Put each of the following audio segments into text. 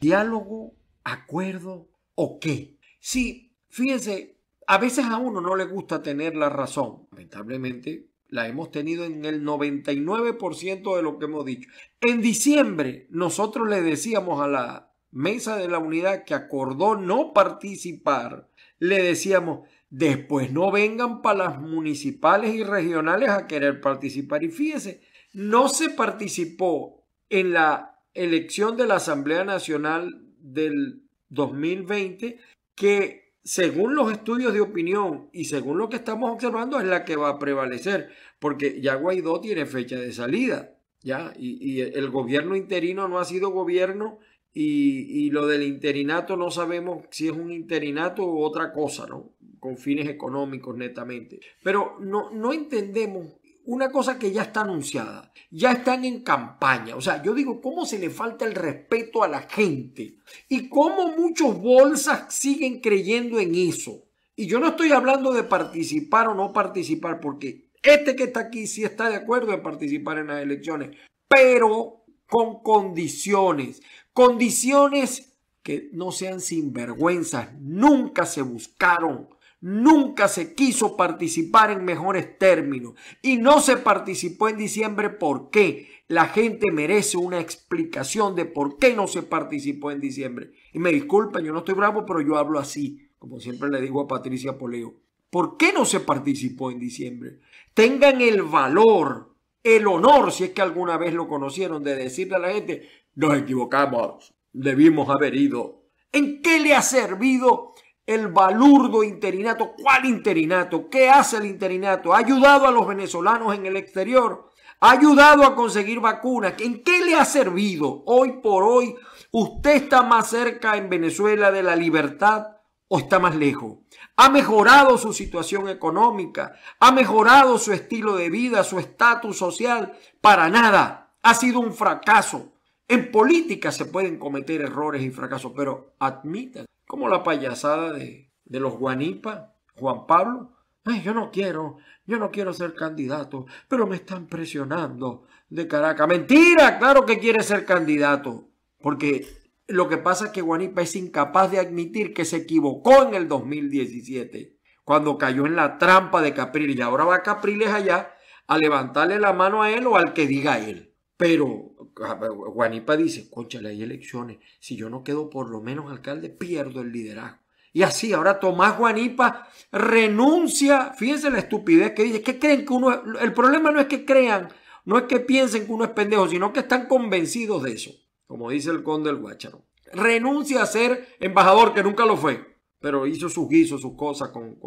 diálogo, acuerdo o qué. Sí, fíjense, a veces a uno no le gusta tener la razón. Lamentablemente la hemos tenido en el 99% de lo que hemos dicho. En diciembre nosotros le decíamos a la mesa de la unidad que acordó no participar, le decíamos, después no vengan para las municipales y regionales a querer participar. Y fíjense, no se participó en la elección de la Asamblea Nacional del 2020 que según los estudios de opinión y según lo que estamos observando es la que va a prevalecer, porque ya Guaidó tiene fecha de salida, ¿ya? Y, el gobierno interino no ha sido gobierno y, lo del interinato no sabemos si es un interinato u otra cosa, ¿no? Con fines económicos netamente. Pero no, no entendemos una cosa que ya está anunciada, ya están en campaña. O sea, yo digo, ¿cómo se le falta el respeto a la gente? Y cómo muchos bolsas siguen creyendo en eso. Y yo no estoy hablando de participar o no participar, porque este que está aquí sí está de acuerdo en participar en las elecciones, pero con condiciones. Condiciones que no sean sinvergüenzas, nunca se buscaron Nunca se quiso participar en mejores términos y no se participó en diciembre. ¿Por qué? La gente merece una explicación de por qué no se participó en diciembre. Y me disculpen, yo no estoy bravo, pero yo hablo así, como siempre le digo a Patricia Poleo. ¿Por qué no se participó en diciembre? Tengan el valor, el honor, si es que alguna vez lo conocieron, de decirle a la gente, nos equivocamos, debimos haber ido. ¿En qué le ha servido el balurdo interinato. ¿Cuál interinato? ¿Qué hace el interinato? ¿Ha ayudado a los venezolanos en el exterior? ¿Ha ayudado a conseguir vacunas? ¿En qué le ha servido? Hoy por hoy, ¿usted está más cerca en Venezuela de la libertad o está más lejos? ¿Ha mejorado su situación económica? ¿Ha mejorado su estilo de vida, su estatus social? Para nada. Ha sido un fracaso. En política se pueden cometer errores y fracasos, pero admítanlo como la payasada de, los Guanipa, Juan Pablo. Ay, yo no quiero, yo no quiero ser candidato, pero me están presionando de caraca. Mentira, claro que quiere ser candidato, porque lo que pasa es que Guanipa es incapaz de admitir que se equivocó en el 2017, cuando cayó en la trampa de Capriles. Y ahora va Capriles allá a levantarle la mano a él o al que diga él. Pero Guanipa ah, eh, dice, conchale, hay elecciones, si yo no quedo por lo menos alcalde, pierdo el liderazgo. Y así, ahora Tomás Juanipa renuncia, fíjense la estupidez que dice, ¿Qué creen que uno, el problema no es que crean, no es que piensen que uno es pendejo, sino que están convencidos de eso, como dice el conde del Guácharo. Renuncia a ser embajador, que nunca lo fue, pero hizo sus guisos, sus cosas con,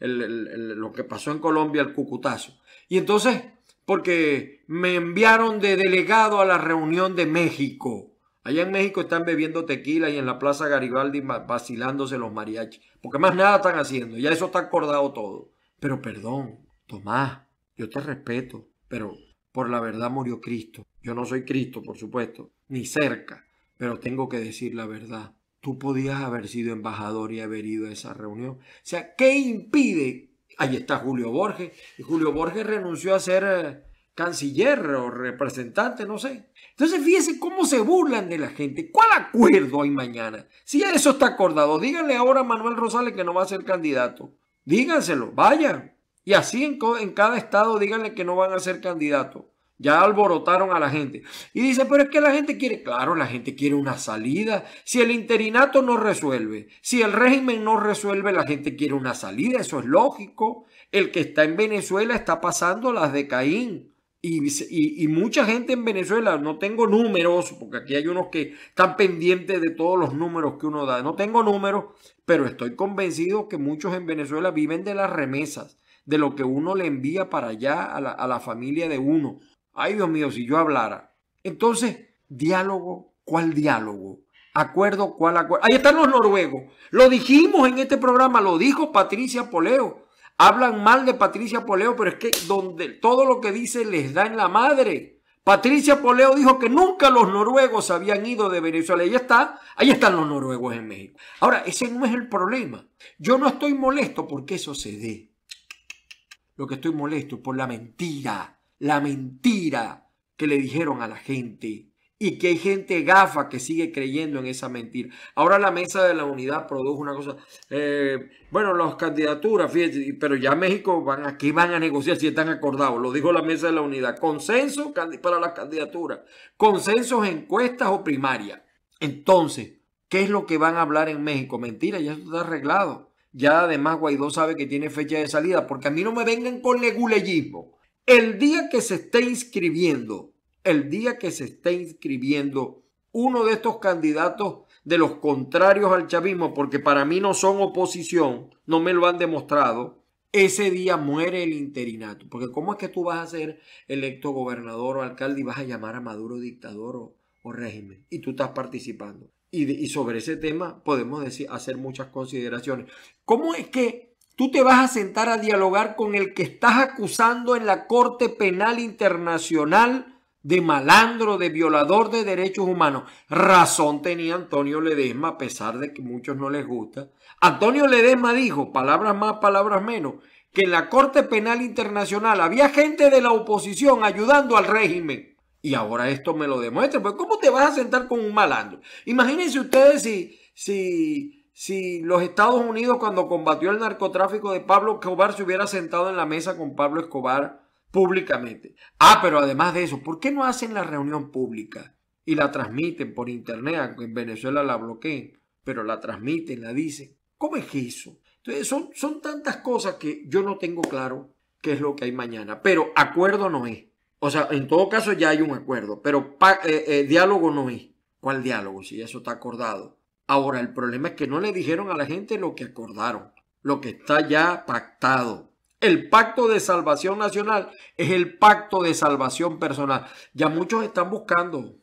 lo que pasó en Colombia, el cucutazo. Y entonces porque me enviaron de delegado a la reunión de México. Allá en México están bebiendo tequila y en la Plaza Garibaldi vacilándose los mariachis, porque más nada están haciendo, ya eso está acordado todo. Pero perdón, Tomás, yo te respeto, pero por la verdad murió Cristo. Yo no soy Cristo, por supuesto, ni cerca, pero tengo que decir la verdad. Tú podías haber sido embajador y haber ido a esa reunión. O sea, ¿qué impide Ahí está Julio Borges. Y Julio Borges renunció a ser eh, canciller o representante, no sé. Entonces fíjense cómo se burlan de la gente. ¿Cuál acuerdo hay mañana? Si eso está acordado, díganle ahora a Manuel Rosales que no va a ser candidato. Díganselo, vaya. Y así en, en cada estado díganle que no van a ser candidato. Ya alborotaron a la gente. Y dice, pero es que la gente quiere, claro, la gente quiere una salida. Si el interinato no resuelve, si el régimen no resuelve, la gente quiere una salida. Eso es lógico. El que está en Venezuela está pasando las de Caín. Y, mucha gente en Venezuela, no tengo números, porque aquí hay unos que están pendientes de todos los números que uno da. No tengo números, pero estoy convencido que muchos en Venezuela viven de las remesas, de lo que uno le envía para allá a la familia de uno Ay, Dios mío, si yo hablara. Entonces, diálogo, ¿cuál diálogo? Acuerdo, ¿cuál acuerdo? Ahí están los noruegos. Lo dijimos en este programa, lo dijo Patricia Poleo. Hablan mal de Patricia Poleo, pero es que donde todo lo que dice les da en la madre. Patricia Poleo dijo que nunca los noruegos habían ido de Venezuela. Ahí está, ahí están los noruegos en México. Ahora, ese no es el problema. Yo no estoy molesto porque eso se dé. Lo que estoy molesto es por la mentira la mentira que le dijeron a la gente y que hay gente gafa que sigue creyendo en esa mentira. Ahora la mesa de la unidad produjo una cosa. Eh, bueno, las candidaturas, fíjense, pero ya México van aquí, van a negociar si están acordados. Lo dijo la mesa de la unidad. Consenso para las candidaturas. Consensos, encuestas o primarias. Entonces, ¿qué es lo que van a hablar en México? Mentira, ya está arreglado. Ya además Guaidó sabe que tiene fecha de salida, porque a mí no me vengan con leguleyismo el día que se esté inscribiendo, el día que se esté inscribiendo uno de estos candidatos de los contrarios al chavismo, porque para mí no son oposición, no me lo han demostrado, ese día muere el interinato. Porque ¿cómo es que tú vas a ser electo gobernador o alcalde y vas a llamar a Maduro dictador o, régimen? Y tú estás participando. Y, sobre ese tema podemos decir, hacer muchas consideraciones. ¿Cómo es que Tú te vas a sentar a dialogar con el que estás acusando en la Corte Penal Internacional de malandro, de violador de derechos humanos. Razón tenía Antonio Ledesma, a pesar de que muchos no les gusta. Antonio Ledesma dijo, palabras más, palabras menos, que en la Corte Penal Internacional había gente de la oposición ayudando al régimen. Y ahora esto me lo demuestra. Pues ¿cómo te vas a sentar con un malandro? Imagínense ustedes si, si si los Estados Unidos cuando combatió el narcotráfico de Pablo Escobar se hubiera sentado en la mesa con Pablo Escobar públicamente. Ah, pero además de eso, ¿por qué no hacen la reunión pública y la transmiten por internet, en Venezuela la bloqueen, pero la transmiten, la dicen? ¿Cómo es que eso? Entonces, son, son tantas cosas que yo no tengo claro qué es lo que hay mañana, pero acuerdo no es. O sea, en todo caso ya hay un acuerdo, pero eh, eh, diálogo no es. ¿Cuál diálogo? Si eso está acordado. Ahora, el problema es que no le dijeron a la gente lo que acordaron, lo que está ya pactado. El pacto de salvación nacional es el pacto de salvación personal. Ya muchos están buscando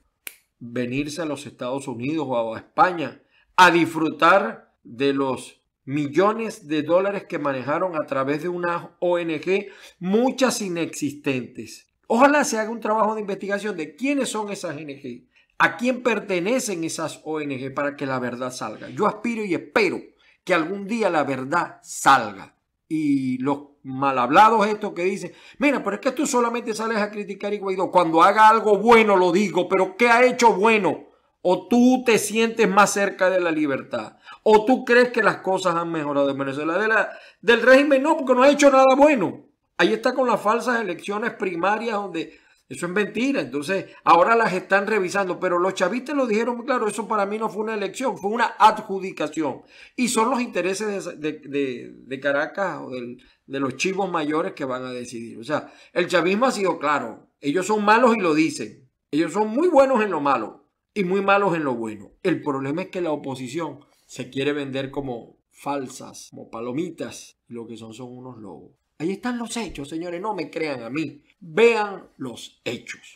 venirse a los Estados Unidos o a España a disfrutar de los millones de dólares que manejaron a través de una ONG, muchas inexistentes. Ojalá se haga un trabajo de investigación de quiénes son esas ONG, a quién pertenecen esas ONG para que la verdad salga. Yo aspiro y espero que algún día la verdad salga. Y los mal hablados estos que dicen, mira, pero es que tú solamente sales a criticar y Cuando haga algo bueno lo digo, pero ¿qué ha hecho bueno? O tú te sientes más cerca de la libertad. O tú crees que las cosas han mejorado en Venezuela. del régimen no, porque no ha hecho nada bueno. Ahí está con las falsas elecciones primarias donde eso es mentira. Entonces, ahora las están revisando, pero los chavistas lo dijeron muy claro, eso para mí no fue una elección, fue una adjudicación. Y son los intereses de, Caracas o de los chivos mayores que van a decidir. O sea, el chavismo ha sido claro, ellos son malos y lo dicen. Ellos son muy buenos en lo malo y muy malos en lo bueno. El problema es que la oposición se quiere vender como falsas, como palomitas, lo que son son unos lobos. Ahí están los hechos, señores, no me crean a mí. Vean los hechos.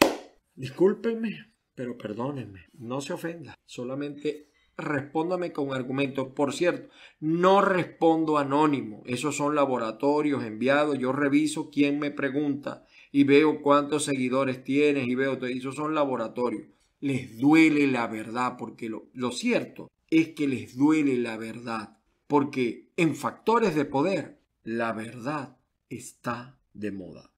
Discúlpenme, pero perdónenme. No se ofenda. Solamente respóndame con argumentos. Por cierto, no respondo anónimo. Esos son laboratorios enviados. Yo reviso quién me pregunta y veo cuántos seguidores tienes y veo, esos son laboratorios. Les duele la verdad porque lo, lo cierto es que les duele la verdad. Porque en factores de poder, la verdad está de moda.